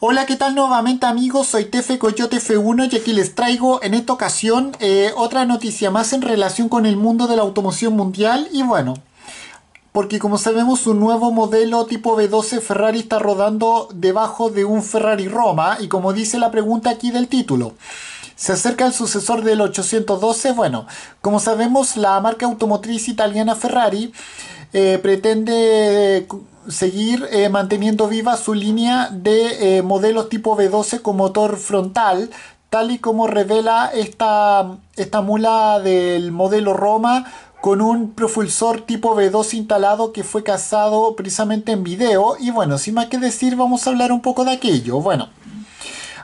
Hola, ¿qué tal nuevamente amigos? Soy Tefe Coyote F1 y aquí les traigo en esta ocasión eh, otra noticia más en relación con el mundo de la automoción mundial y bueno, porque como sabemos un nuevo modelo tipo b 12 Ferrari está rodando debajo de un Ferrari Roma y como dice la pregunta aquí del título. Se acerca el sucesor del 812, bueno, como sabemos la marca automotriz italiana Ferrari eh, pretende seguir eh, manteniendo viva su línea de eh, modelos tipo V12 con motor frontal, tal y como revela esta, esta mula del modelo Roma con un propulsor tipo v 12 instalado que fue cazado precisamente en video. Y bueno, sin más que decir, vamos a hablar un poco de aquello. Bueno,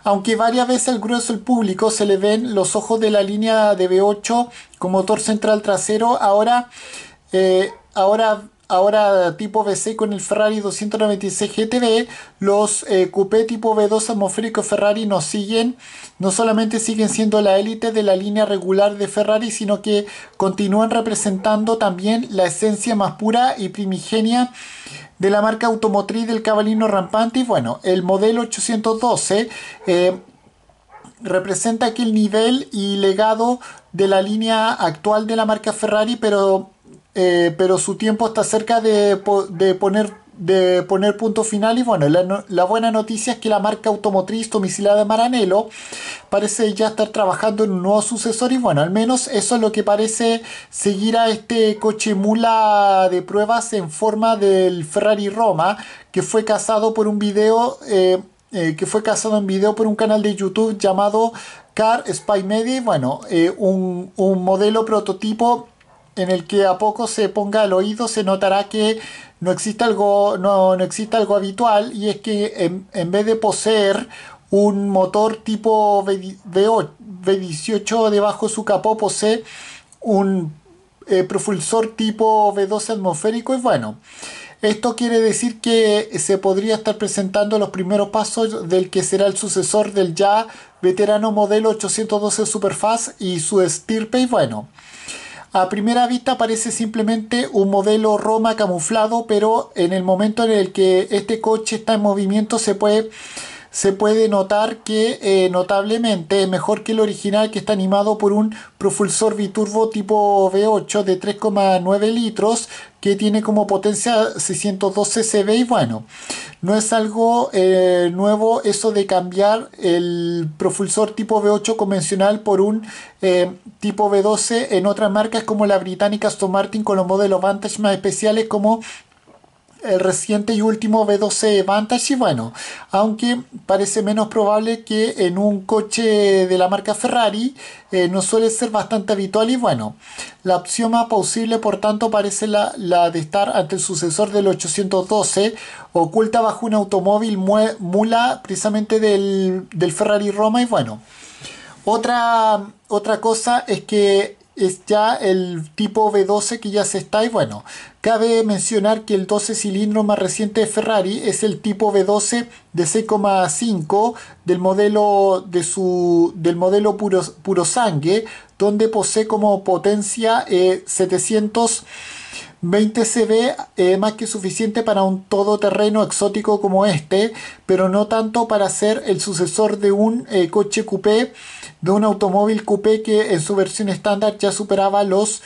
aunque varias veces al grueso el público se le ven los ojos de la línea de V8 con motor central trasero, ahora, eh, ahora ahora tipo BC con el Ferrari 296 GTB, los eh, Cupé tipo V2 atmosférico Ferrari nos siguen, no solamente siguen siendo la élite de la línea regular de Ferrari, sino que continúan representando también la esencia más pura y primigenia de la marca automotriz del cabalino rampante. Y bueno, el modelo 812 eh, Representa representa aquel nivel y legado de la línea actual de la marca Ferrari, pero eh, pero su tiempo está cerca de, poner, punto final. Y bueno, la, buena noticia es que la marca automotriz domicilada Maranello parece ya estar trabajando en un nuevo sucesor. Y bueno, al menos eso es lo que parece seguir a este coche mula de pruebas en forma del Ferrari Roma, que fue cazado por un video. Eh, eh, que fue cazado en video por un canal de YouTube llamado Car Spy Media. Bueno, un modelo prototipo en el que a poco se ponga el oído se notará que no existe algo, no, existe algo habitual y es que en, vez de poseer un motor tipo V18 debajo de su capó posee un eh, propulsor tipo V12 atmosférico y bueno, esto quiere decir que se podría estar presentando los primeros pasos del que será el sucesor del ya veterano modelo 812 Superfast y su estirpe y bueno a primera vista parece simplemente un modelo Roma camuflado, pero en el momento en el que este coche está en movimiento se puede, se puede notar que eh, notablemente es mejor que el original que está animado por un propulsor biturbo tipo V8 de 3,9 litros que tiene como potencia 612 CB y bueno. No es algo eh, nuevo eso de cambiar el propulsor tipo V8 convencional por un eh, tipo V12 en otras marcas como la británica Aston Martin con los modelos Vantage más especiales como el reciente y último V12 Vantage y bueno, aunque parece menos probable que en un coche de la marca Ferrari eh, no suele ser bastante habitual y bueno, la opción más posible por tanto parece la, de estar ante el sucesor del 812 oculta bajo un automóvil mula precisamente del, Ferrari Roma y bueno, otra, otra cosa es que es ya el tipo V12 que ya se está y bueno, cabe mencionar que el 12 cilindro más reciente de Ferrari es el tipo V12 de 6,5 del modelo de su del modelo puro, puro sangue donde posee como potencia 720 eh, CV eh, más que suficiente para un todoterreno exótico como este, pero no tanto para ser el sucesor de un eh, coche coupé de un automóvil coupé que en su versión estándar ya superaba los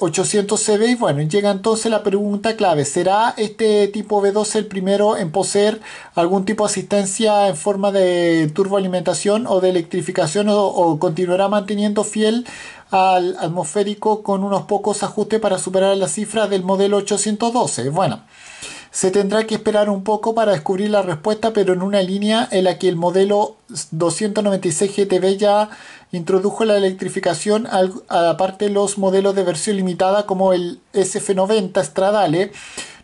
800 CV. Y bueno, llega entonces la pregunta clave, ¿será este tipo b 12 el primero en poseer algún tipo de asistencia en forma de turboalimentación o de electrificación o, continuará manteniendo fiel al atmosférico con unos pocos ajustes para superar la cifra del modelo 812? Bueno. Se tendrá que esperar un poco para descubrir la respuesta, pero en una línea en la que el modelo 296 GTB ya introdujo la electrificación, aparte a los modelos de versión limitada como el SF90 Stradale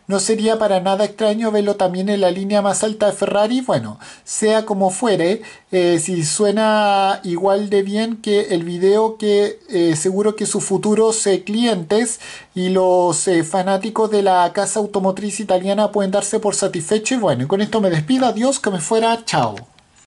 no sería para nada extraño verlo también en la línea más alta de Ferrari. Bueno, sea como fuere, eh, si suena igual de bien que el video que eh, seguro que sus futuros eh, clientes y los fanáticos de la casa automotriz italiana pueden darse por satisfechos. Y bueno, con esto me despido. Adiós, que me fuera. Chao.